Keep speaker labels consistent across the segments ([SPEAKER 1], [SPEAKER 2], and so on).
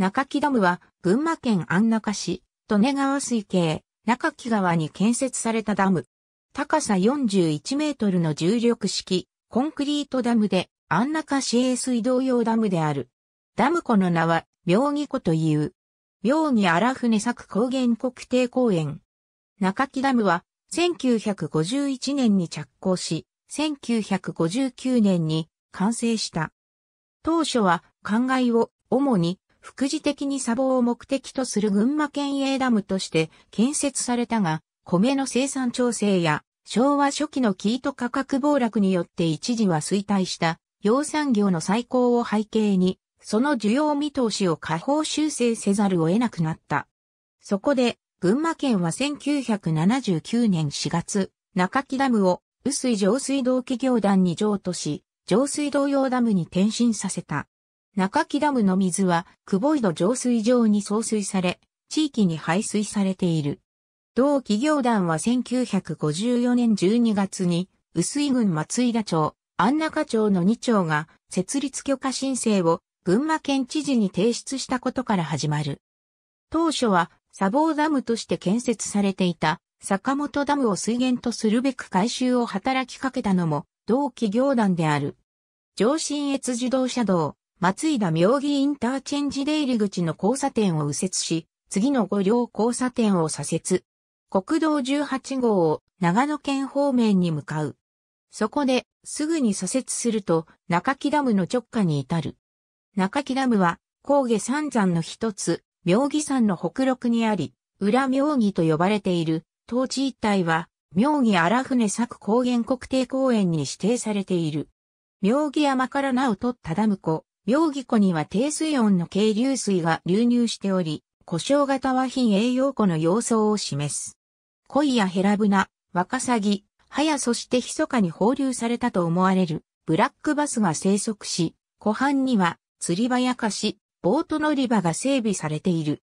[SPEAKER 1] 中木ダムは群馬県安中市、利根川水系、中木川に建設されたダム。高さ41メートルの重力式、コンクリートダムで、安中市営水道用ダムである。ダム湖の名は、妙義湖という。妙義荒船作高原国定公園。中木ダムは、1951年に着工し、1959年に完成した。当初は、灌漑を主に副次的に砂防を目的とする群馬県営ダムとして建設されたが、米の生産調整や昭和初期のキート価格暴落によって一時は衰退した養産業の再興を背景に、その需要見通しを下方修正せざるを得なくなった。そこで、群馬県は1979年4月、中木ダムを、雨水上水道企業団に譲渡し、上水道用ダムに転身させた。中木ダムの水は、久保井戸浄水場に送水され、地域に排水されている。同企業団は1954年12月に、薄井郡松井田町、安中町の2町が、設立許可申請を、群馬県知事に提出したことから始まる。当初は、砂防ダムとして建設されていた、坂本ダムを水源とするべく改修を働きかけたのも、同企業団である。上信越自動車道、松井田妙義インターチェンジ出入り口の交差点を右折し、次の五両交差点を左折。国道18号を長野県方面に向かう。そこで、すぐに左折すると、中木ダムの直下に至る。中木ダムは、高下三山の一つ、妙義山の北麓にあり、裏妙義と呼ばれている、当地一帯は、妙義荒船作高原国定公園に指定されている。妙義山から名を取ったダム湖、妙義湖には低水温の渓流水が流入しており、故障型は品栄養湖の様相を示す。鯉やヘラブナ、ワカサギ、ハヤそして密かに放流されたと思われるブラックバスが生息し、湖畔には釣り場や貸し、ボート乗り場が整備されている。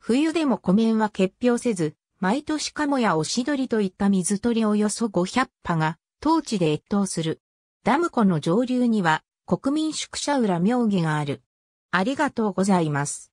[SPEAKER 1] 冬でも湖面は結氷せず、毎年カモやオシドリといった水鳥およそ500羽が当地で越冬する。ダム湖の上流には国民宿舎裏名義がある。ありがとうございます。